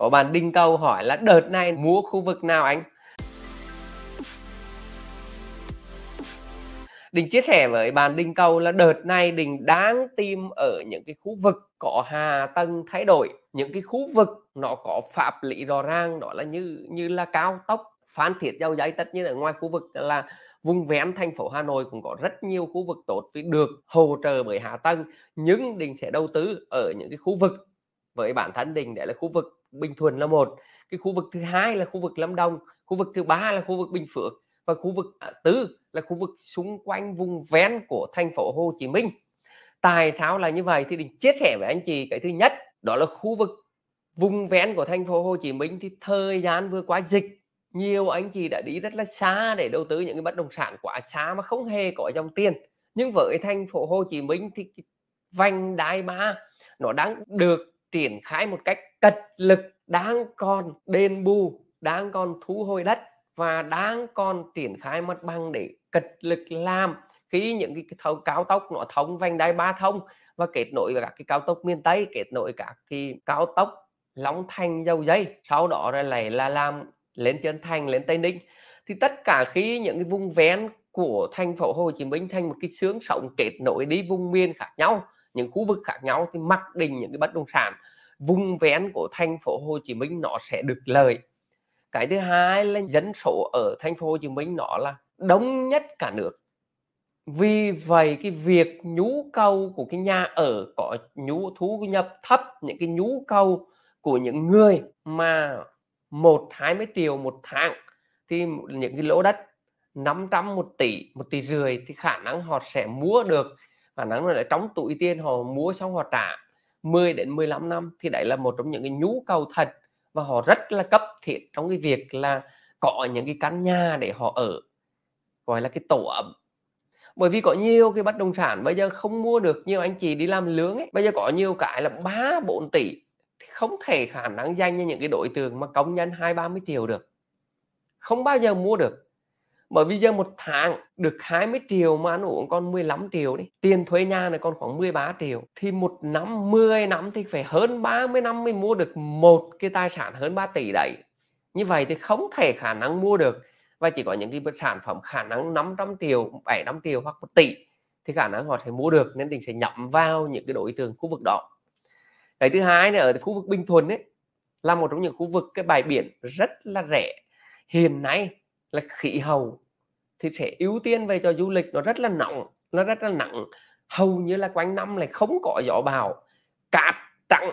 có bạn Đinh Câu hỏi là đợt này mua khu vực nào anh Đình chia sẻ với bạn Đinh Câu là đợt này Đình đang tìm ở những cái khu vực có hà tầng thay đổi, những cái khu vực nó có pháp lý rõ ràng đó là như như là cao tốc Phan Thiết giao Giấy tất nhiên ở ngoài khu vực là vùng ven thành phố Hà Nội cũng có rất nhiều khu vực tốt vì được hỗ trợ bởi hạ tầng nhưng Đình sẽ đầu tư ở những cái khu vực với bản thân mình đấy là khu vực Bình Thuận là một cái khu vực thứ hai là khu vực Lâm Đồng khu vực thứ ba là khu vực Bình Phước và khu vực à, tư là khu vực xung quanh vùng ven của thành phố Hồ Chí Minh tại sao là như vậy thì định chia sẻ với anh chị cái thứ nhất đó là khu vực vùng ven của thành phố Hồ Chí Minh thì thời gian vừa qua dịch nhiều anh chị đã đi rất là xa để đầu tư những cái bất động sản quá xa mà không hề có dòng tiền nhưng với thành phố Hồ Chí Minh thì vành đai ba nó đang được triển khai một cách cật lực đang còn đền bù đang còn thu hồi đất và đang còn triển khai mặt bằng để cật lực làm khi những cái thầu cao tốc nó thông vành đai ba thông và kết nối với các cái cao tốc miền tây kết nối các cái cao tốc long thành dầu dây sau đó rồi lại là làm lên trơn thành lên tây ninh thì tất cả khi những cái vùng vén của thành phố hồ chí minh thành một cái xướng sống kết nối đi vùng miền khác nhau những khu vực khác nhau thì mặc định những cái bất động sản vùng vén của thành phố Hồ Chí Minh nó sẽ được lời. cái thứ hai là dân số ở thành phố Hồ Chí Minh nó là đông nhất cả nước vì vậy cái việc nhu cầu của cái nhà ở có nhu thu nhập thấp những cái nhu cầu của những người mà một hai mươi triệu một tháng thì những cái lỗ đất 500 một tỷ một tỷ rưỡi thì khả năng họ sẽ mua được khả năng là trong túi tiên họ mua xong họ trả 10 đến 15 năm thì đấy là một trong những cái nhu cầu thật và họ rất là cấp thiết trong cái việc là có những cái căn nhà để họ ở gọi là cái tổ ẩm bởi vì có nhiều cái bất động sản bây giờ không mua được nhiều anh chị đi làm lướng ấy bây giờ có nhiều cái là 3 4 tỷ không thể khả năng dành cho những cái đối tượng mà công nhân hai ba mươi triệu được không bao giờ mua được bởi vì giờ một tháng được 20 triệu mà ăn uống còn 15 triệu đi tiền thuê nhà này còn khoảng 13 triệu thì một năm 10 năm thì phải hơn 30 năm mới mua được một cái tài sản hơn 3 tỷ đấy như vậy thì không thể khả năng mua được và chỉ có những cái sản phẩm khả năng 500 triệu 700 triệu hoặc 1 tỷ thì khả năng họ sẽ mua được nên mình sẽ nhắm vào những cái đối tượng khu vực đó cái thứ hai này ở khu vực Bình Thuận ấy là một trong những khu vực cái bãi biển rất là rẻ hiện nay là khí hậu thì sẽ ưu tiên về cho du lịch nó rất là nóng nó rất là nặng hầu như là quanh năm lại không có gió bão cát trắng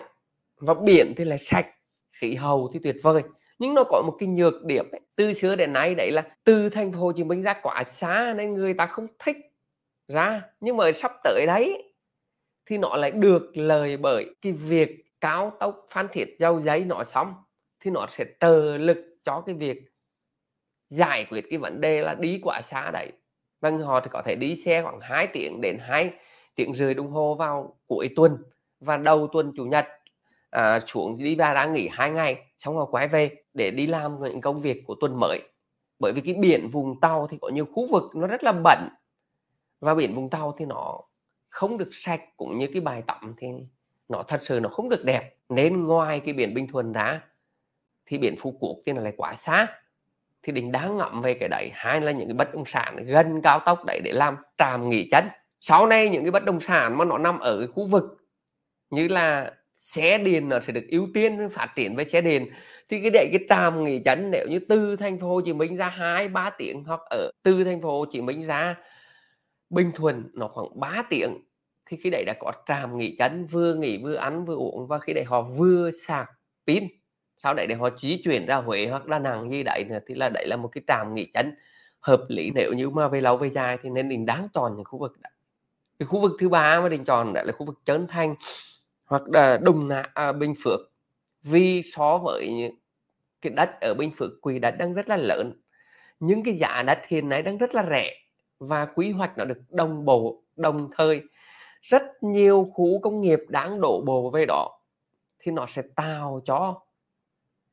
và biển thì lại sạch khí hậu thì tuyệt vời nhưng nó có một cái nhược điểm ấy. từ xưa đến nay đấy là từ thành phố Hồ Chí Minh ra quá xa nên người ta không thích ra nhưng mà sắp tới đấy thì nó lại được lời bởi cái việc cao tốc Phan Thiết Dầu Giấy nó xong thì nó sẽ trợ lực cho cái việc giải quyết cái vấn đề là đi quá xa đấy và họ thì có thể đi xe khoảng 2 tiếng đến 2 tiếng rưỡi đồng hồ vào cuối tuần và đầu tuần chủ nhật à, xuống đi và đã nghỉ hai ngày xong họ quay về để đi làm những công việc của tuần mới bởi vì cái biển vùng tàu thì có nhiều khu vực nó rất là bẩn và biển vùng tàu thì nó không được sạch cũng như cái bài tắm thì nó thật sự nó không được đẹp nên ngoài cái biển Bình Thuận đá thì biển Phú Quốc thì nó lại quá xa thì đình đáng ngậm về cái đấy hai là những cái bất động sản gần cao tốc đấy để làm trạm nghỉ chân sau này những cái bất động sản mà nó nằm ở cái khu vực như là xe điện nó sẽ được ưu tiên phát triển với xe điện thì cái để cái trạm nghỉ chân nếu như từ thành phố Hồ Chí Minh ra hai ba tiếng hoặc ở từ thành phố Hồ Chí Minh ra Bình Thuận nó khoảng 3 tiếng thì khi đấy đã có trạm nghỉ chân vừa nghỉ vừa ăn vừa uống và khi đấy họ vừa sạc pin sau đấy để họ di chuyển ra Huế hoặc Đà Nẵng gì đấy thì là đấy là một cái trạm nghỉ chân hợp lý nếu như mà về lâu về dài thì nên mình đáng chọn những khu vực đó. cái khu vực thứ ba mà định chọn đó là khu vực Trấn Thanh hoặc là Đồng Nạ à, Bình Phước vì so với cái đất ở Bình Phước quỹ đất đang rất là lớn những cái giá đất hiện nay đang rất là rẻ và quy hoạch nó được đồng bộ đồng thời rất nhiều khu công nghiệp đáng đổ bộ về đó thì nó sẽ tạo cho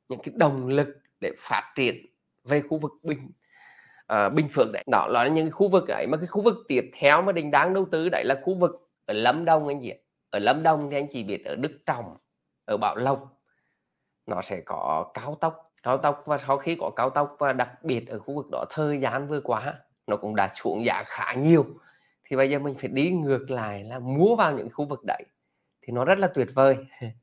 những cái động lực để phát triển về khu vực bình à, bình phước đấy đó là những khu vực ấy mà cái khu vực tiếp theo mà đình đang đầu tư đấy là khu vực ở lâm đồng anh chị ở lâm đồng thì anh chị biết ở đức trọng ở bảo lộc nó sẽ có cao tốc cao tốc và sau khi có cao tốc và đặc biệt ở khu vực đó thời gian vừa quá nó cũng đã xuống giá khá nhiều thì bây giờ mình phải đi ngược lại là mua vào những khu vực đấy thì nó rất là tuyệt vời